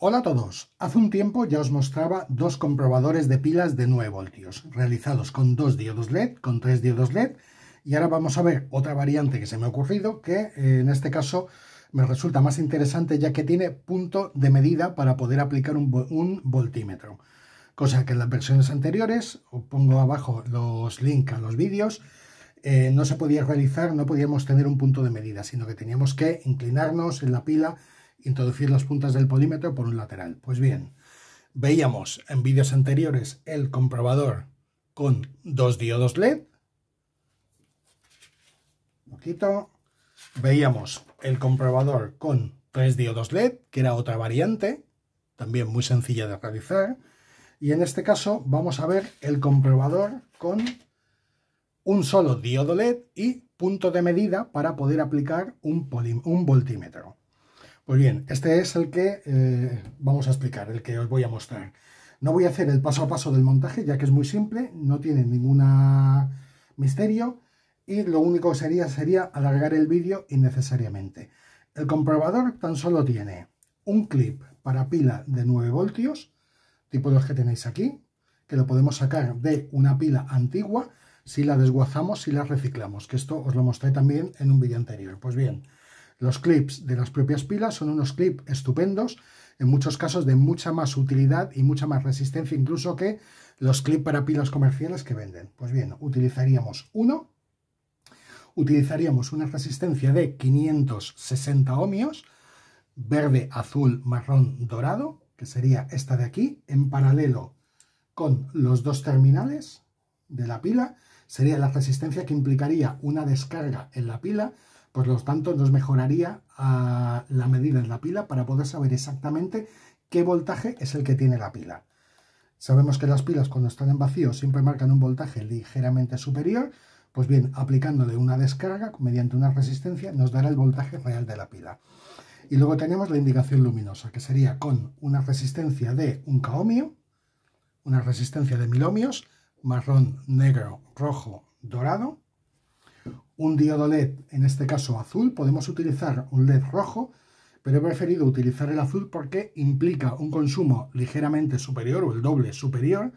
Hola a todos. Hace un tiempo ya os mostraba dos comprobadores de pilas de 9 voltios, realizados con dos diodos LED, con tres diodos LED, y ahora vamos a ver otra variante que se me ha ocurrido, que eh, en este caso me resulta más interesante ya que tiene punto de medida para poder aplicar un, voltímetro. Cosa que en las versiones anteriores, os pongo abajo los links a los vídeos, eh, no se podía realizar, no podíamos tener un punto de medida, sino que teníamos que inclinarnos en la pila introducir las puntas del polímetro por un lateral. Pues bien, veíamos en vídeos anteriores el comprobador con dos diodos LED. Veíamos el comprobador con tres diodos LED, que era otra variante, también muy sencilla de realizar. Y en este caso vamos a ver el comprobador con un solo diodo LED y punto de medida para poder aplicar un voltímetro. Pues bien, este es el que eh, vamos a explicar, el que os voy a mostrar. No voy a hacer el paso a paso del montaje, ya que es muy simple, no tiene ningún misterio y lo único que sería sería alargar el vídeo innecesariamente. El comprobador tan solo tiene un clip para pila de 9 voltios, tipo los que tenéis aquí, que lo podemos sacar de una pila antigua si la desguazamos, y la reciclamos, que esto os lo mostré también en un vídeo anterior. Pues bien, los clips de las propias pilas son unos clips estupendos, en muchos casos de mucha más utilidad y mucha más resistencia incluso que los clips para pilas comerciales que venden. Pues bien, utilizaríamos uno, utilizaríamos una resistencia de 560 ohmios, verde, azul, marrón, dorado, que sería esta de aquí, en paralelo con los dos terminales de la pila, sería la resistencia que implicaría una descarga en la pila por pues lo tanto, nos mejoraría ah, la medida en la pila para poder saber exactamente qué voltaje es el que tiene la pila. Sabemos que las pilas cuando están en vacío siempre marcan un voltaje ligeramente superior, pues bien, aplicándole una descarga mediante una resistencia nos dará el voltaje real de la pila. Y luego tenemos la indicación luminosa, que sería con una resistencia de un caomio, una resistencia de mil ohmios, marrón, negro, rojo, dorado, un diodo LED, en este caso azul, podemos utilizar un LED rojo, pero he preferido utilizar el azul porque implica un consumo ligeramente superior o el doble superior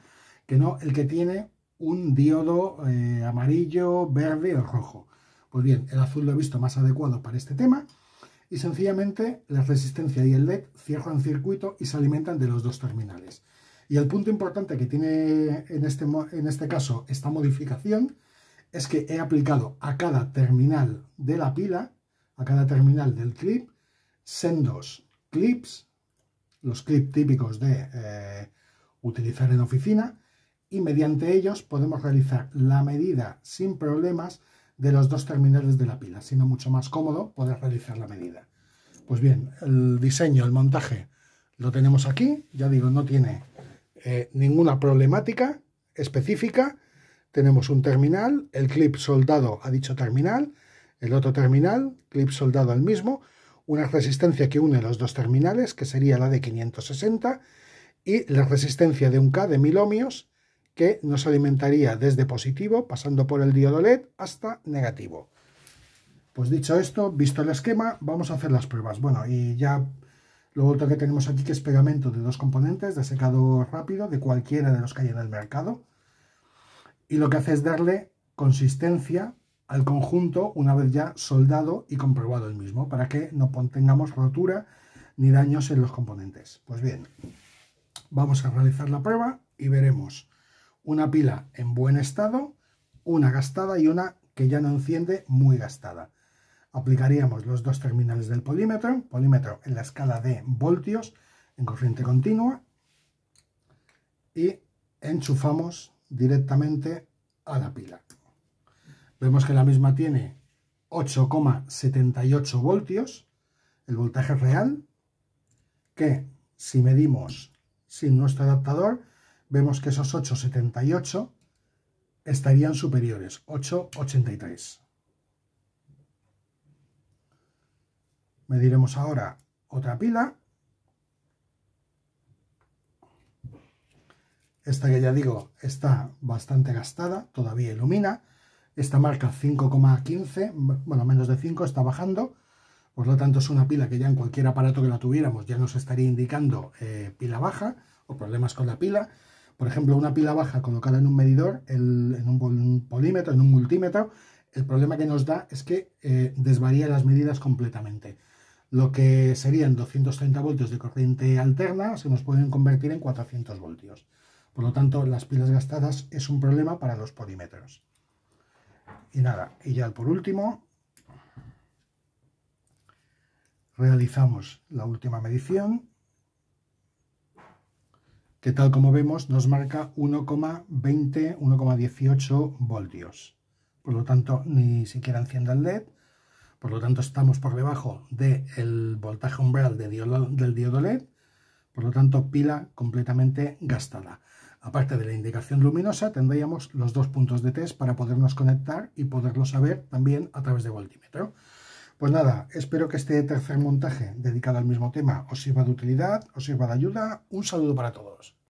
que no el que tiene un diodo eh, amarillo, verde o rojo. Pues bien, el azul lo he visto más adecuado para este tema y sencillamente la resistencia y el LED cierran circuito y se alimentan de los dos terminales. Y el punto importante que tiene en este, este caso esta modificación es que he aplicado a cada terminal de la pila, a cada terminal del clip, sendos clips, los clips típicos de eh, utilizar en oficina, y mediante ellos podemos realizar la medida sin problemas de los dos terminales de la pila, siendo mucho más cómodo poder realizar la medida. Pues bien, el diseño, el montaje, lo tenemos aquí, ya digo, no tiene eh, ninguna problemática específica, tenemos un terminal, el clip soldado a dicho terminal, el otro terminal, clip soldado al mismo, una resistencia que une los dos terminales, que sería la de 560, y la resistencia de un K de 1000 ohmios, que nos alimentaría desde positivo, pasando por el diodo LED, hasta negativo. Pues dicho esto, visto el esquema, vamos a hacer las pruebas. Bueno, y ya lo otro que tenemos aquí que es pegamento de dos componentes de secado rápido de cualquiera de los que hay en el mercado y lo que hace es darle consistencia al conjunto una vez ya soldado y comprobado el mismo, para que no tengamos rotura ni daños en los componentes. Pues bien, vamos a realizar la prueba y veremos una pila en buen estado, una gastada y una que ya no enciende muy gastada. Aplicaríamos los dos terminales del polímetro, polímetro en la escala de voltios, en corriente continua, y enchufamos directamente a la pila. Vemos que la misma tiene 8,78 voltios, el voltaje real, que si medimos sin nuestro adaptador, vemos que esos 8,78 estarían superiores, 8,83. Mediremos ahora otra pila Esta que ya digo está bastante gastada, todavía ilumina. Esta marca 5,15, bueno, menos de 5, está bajando. Por lo tanto, es una pila que ya en cualquier aparato que la tuviéramos ya nos estaría indicando eh, pila baja o problemas con la pila. Por ejemplo, una pila baja colocada en un medidor, en un polímetro, en un multímetro, el problema que nos da es que eh, desvaría las medidas completamente. Lo que serían 230 voltios de corriente alterna se nos pueden convertir en 400 voltios. Por lo tanto, las pilas gastadas es un problema para los polímetros. Y nada, y ya por último, realizamos la última medición, que tal como vemos nos marca 1,20, 1,18 voltios. Por lo tanto, ni siquiera enciende el LED, por lo tanto estamos por debajo del voltaje umbral del diodo LED por lo tanto, pila completamente gastada. Aparte de la indicación luminosa, tendríamos los dos puntos de test para podernos conectar y poderlo saber también a través de voltímetro. Pues nada, espero que este tercer montaje dedicado al mismo tema os sirva de utilidad, os sirva de ayuda. Un saludo para todos.